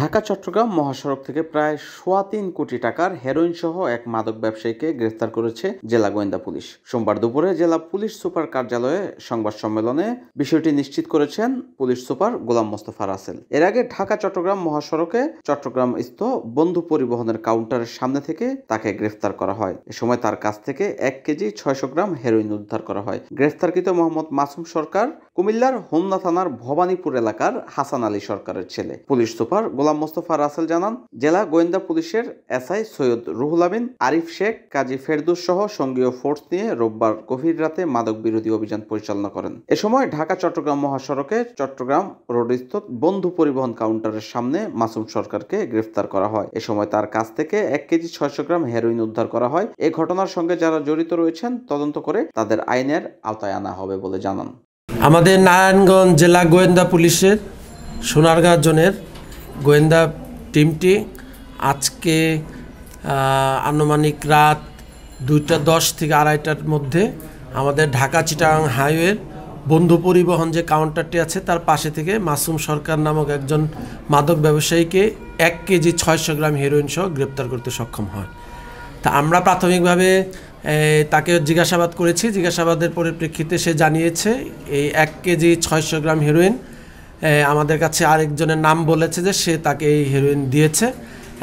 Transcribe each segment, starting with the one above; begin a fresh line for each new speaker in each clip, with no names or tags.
ঢাকা চট্টগ্রাম মহাসড়ক থেকে প্রায় সোয়া তিন কোটি টাকার হেরোইন সহ এক মাদক ব্যবসায়ীকে গ্রেফতার করেছে জেলা গোয়েন্দা পুলিশ সোমবার দুপুরে জেলা পুলিশ সুপার কার্যালয়ে সংবাদ সম্মেলনে বিষয়টি নিশ্চিত করেছেন পুলিশ সুপার গোলাম মোস্তফা রাসেল এর আগে ঢাকা চট্টগ্রাম মহাসড়কে চট্টগ্রাম স্থ বন্ধু পরিবহনের কাউন্টারের সামনে থেকে তাকে গ্রেফতার করা হয় এ সময় তার কাছ থেকে এক কেজি ছয়শো গ্রাম হেরোইন উদ্ধার করা হয় গ্রেফতারকৃত মোহাম্মদ মাসুম সরকার কুমিল্লার হোমনা থানার ভবানীপুর এলাকার হাসান আলী সরকারের ছেলে পুলিশ সুপার গোলাম মোস্তফা রাসেল জানান জেলা গোয়েন্দা পুলিশের এসআই সৈয়দ রুহুল আমিন আরিফ শেখ কাজী ফেরদুস সহ সঙ্গীয় ফোর্স নিয়ে রোববার গভীর রাতে মাদক বিরোধী অভিযান পরিচালনা করেন এ সময় ঢাকা চট্টগ্রাম মহাসড়কে চট্টগ্রাম রোডস্থ বন্ধু পরিবহন কাউন্টারের সামনে মাসুম সরকারকে গ্রেফতার করা হয় এ সময় তার কাছ থেকে এক কেজি ছয়শ গ্রাম হেরোইন উদ্ধার করা হয় এ ঘটনার সঙ্গে যারা জড়িত রয়েছেন তদন্ত করে তাদের আইনের আওতায় আনা হবে বলে জানান
আমাদের নারায়ণগঞ্জ জেলা গোয়েন্দা পুলিশের সোনারগাঁ জনের গোয়েন্দা টিমটি আজকে আনুমানিক রাত দুইটা দশ থেকে আড়াইটার মধ্যে আমাদের ঢাকা চিটাং হাইওয়ের বন্ধু পরিবহন যে কাউন্টারটি আছে তার পাশে থেকে মাসুম সরকার নামক একজন মাদক ব্যবসায়ীকে এক কেজি ছয়শো গ্রাম হেরোইন সহ গ্রেপ্তার করতে সক্ষম হয় তা আমরা প্রাথমিকভাবে তাকে জিজ্ঞাসাবাদ করেছি জিজ্ঞাসাবাদের পরিপ্রেক্ষিতে সে জানিয়েছে এই এক কেজি ছয়শো গ্রাম হেরোইন আমাদের কাছে আরেকজনের নাম বলেছে যে সে তাকে এই হেরোইন দিয়েছে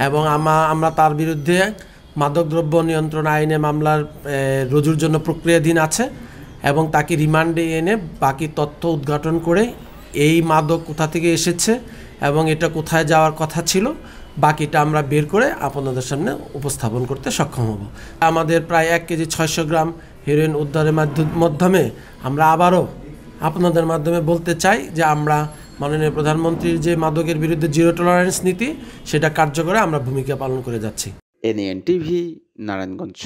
এবং আমরা তার বিরুদ্ধে মাদকদ্রব্য নিয়ন্ত্রণ আইনে মামলার রুজুর জন্য প্রক্রিয়াধীন আছে এবং তাকে রিমান্ডে এনে বাকি তথ্য উদ্ঘাটন করে এই মাদক কোথা থেকে এসেছে এবং এটা কোথায় যাওয়ার কথা ছিল বাকিটা আমরা বের করে আপনাদের সামনে উপস্থাপন করতে সক্ষম হব আমাদের প্রায় এক কেজি ছয়শো গ্রাম হেরোইন উদ্ধারের মাধ্যমে আমরা আবারও আপনাদের মাধ্যমে বলতে চাই যে আমরা মাননীয় প্রধানমন্ত্রীর যে মাদকের বিরুদ্ধে জিরো টলারেন্স নীতি সেটা কার্যকরে আমরা ভূমিকা পালন করে যাচ্ছি
এনএন টিভি নারায়ণগঞ্জ